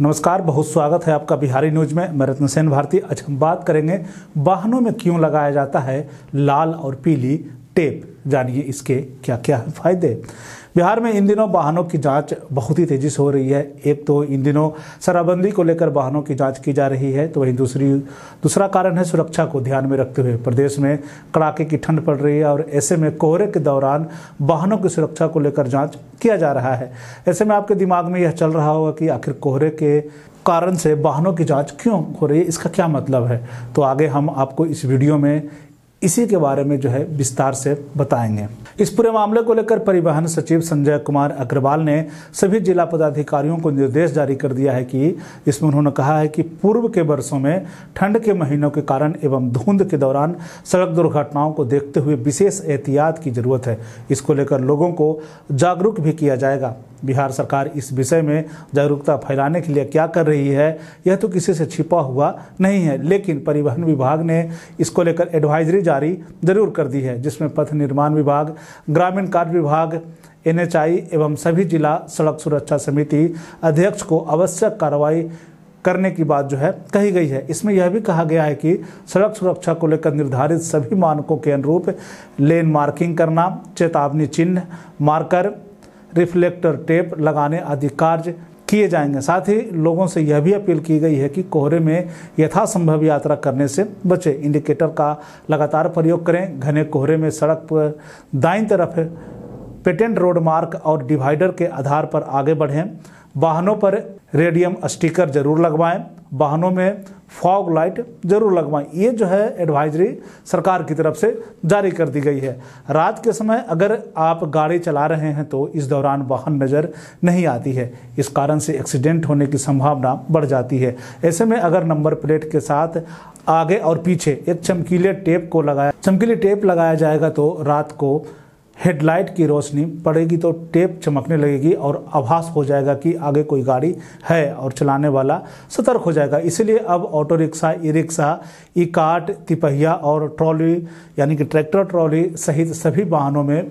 नमस्कार बहुत स्वागत है आपका बिहारी न्यूज में मैं रत्न सेन भारती आज हम बात करेंगे वाहनों में क्यों लगाया जाता है लाल और पीली टेप जानिए इसके क्या क्या फ़ायदे बिहार में इन दिनों वाहनों की जांच बहुत ही तेज़ी से हो रही है एक तो इन दिनों शराबबंदी को लेकर वाहनों की जांच की जा रही है तो वहीं दूसरी दूसरा कारण है सुरक्षा को ध्यान में रखते हुए प्रदेश में कड़ाके की ठंड पड़ रही है और ऐसे में कोहरे के दौरान वाहनों की सुरक्षा को लेकर जाँच किया जा रहा है ऐसे में आपके दिमाग में यह चल रहा होगा कि आखिर कोहरे के कारण से वाहनों की जांच क्यों हो रही है इसका क्या मतलब है तो आगे हम आपको इस वीडियो में इसी के बारे में जो है विस्तार से बताएंगे इस पूरे मामले को लेकर परिवहन सचिव संजय कुमार अग्रवाल ने सभी जिला पदाधिकारियों को निर्देश जारी कर दिया है कि इसमें उन्होंने कहा है कि पूर्व के वर्षों में ठंड के महीनों के कारण एवं धुंध के दौरान सड़क दुर्घटनाओं को देखते हुए विशेष एहतियात की जरूरत है इसको लेकर लोगों को जागरूक भी किया जाएगा बिहार सरकार इस विषय में जागरूकता फैलाने के लिए क्या कर रही है यह तो किसी से छिपा हुआ नहीं है लेकिन परिवहन विभाग ने इसको लेकर एडवाइजरी जारी जरूर कर दी है जिसमें पथ निर्माण विभाग ग्रामीण कार्य विभाग एन एवं सभी जिला सड़क सुरक्षा समिति अध्यक्ष को आवश्यक कार्रवाई करने की बात जो है कही गई है इसमें यह भी कहा गया है कि सड़क सुरक्षा को लेकर निर्धारित सभी मानकों के अनुरूप लेन मार्किंग करना चेतावनी चिन्ह मार्कर रिफ्लेक्टर टेप लगाने आदि कार्य किए जाएंगे साथ ही लोगों से यह भी अपील की गई है कि कोहरे में यथासंभव यात्रा करने से बचें इंडिकेटर का लगातार प्रयोग करें घने कोहरे में सड़क पर दाईं तरफ पेटेंट रोड मार्क और डिवाइडर के आधार पर आगे बढ़ें वाहनों पर रेडियम स्टिकर जरूर लगवाएं वाहनों में फॉग लाइट जरूर लगवाएं ये जो है एडवाइजरी सरकार की तरफ से जारी कर दी गई है रात के समय अगर आप गाड़ी चला रहे हैं तो इस दौरान वाहन नज़र नहीं आती है इस कारण से एक्सीडेंट होने की संभावना बढ़ जाती है ऐसे में अगर नंबर प्लेट के साथ आगे और पीछे एक चमकीले टेप को लगाया चमकीले टेप लगाया जाएगा तो रात को हेडलाइट की रोशनी पड़ेगी तो टेप चमकने लगेगी और आभास हो जाएगा कि आगे कोई गाड़ी है और चलाने वाला सतर्क हो जाएगा इसलिए अब auto rickshaw e rickshaw e cart तिपहिया और ट्रॉली यानी कि ट्रैक्टर ट्रॉली सहित सभी वाहनों में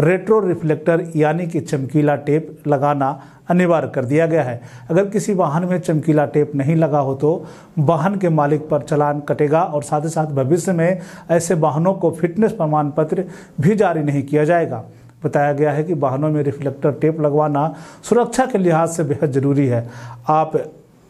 रेट्रो रिफ्लेक्टर यानी कि चमकीला टेप लगाना अनिवार्य कर दिया गया है अगर किसी वाहन में चमकीला टेप नहीं लगा हो तो वाहन के मालिक पर चलान कटेगा और साथ ही साथ भविष्य में ऐसे वाहनों को फिटनेस प्रमाण पत्र भी जारी नहीं किया जाएगा बताया गया है कि वाहनों में रिफ्लेक्टर टेप लगवाना सुरक्षा के लिहाज से बेहद ज़रूरी है आप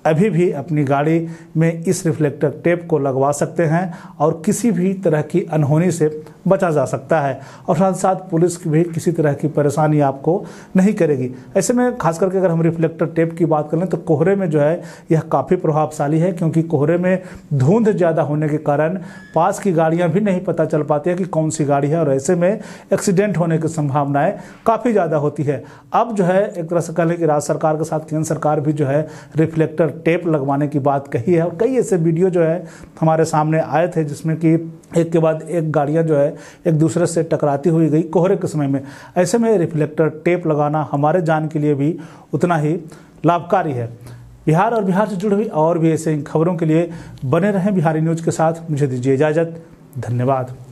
अभी भी अपनी गाड़ी में इस रिफ्लेक्टर टेप को लगवा सकते हैं और किसी भी तरह की अनहोनी से बचा जा सकता है और साथ साथ पुलिस की भी किसी तरह की परेशानी आपको नहीं करेगी ऐसे में खास करके अगर हम रिफ्लेक्टर टेप की बात करें तो कोहरे में जो है यह काफ़ी प्रभावशाली है क्योंकि कोहरे में धुंध ज़्यादा होने के कारण पास की गाड़ियाँ भी नहीं पता चल पाती है कि कौन सी गाड़ी है और ऐसे में एक्सीडेंट होने की संभावनाएँ काफ़ी ज़्यादा होती है अब जो है एक तरह से कह लें कि राज्य सरकार के साथ केंद्र सरकार भी जो है रिफ्लेक्टर टेप लगवाने की बात कही है और कई ऐसे वीडियो जो है हमारे सामने आए थे जिसमें कि एक के बाद एक गाड़ियां जो है एक दूसरे से टकराती हुई गई कोहरे के समय में ऐसे में रिफ्लेक्टर टेप लगाना हमारे जान के लिए भी उतना ही लाभकारी है बिहार और बिहार से जुड़ी हुई और भी ऐसे खबरों के लिए बने रहें बिहारी न्यूज़ के साथ मुझे दीजिए इजाज़त धन्यवाद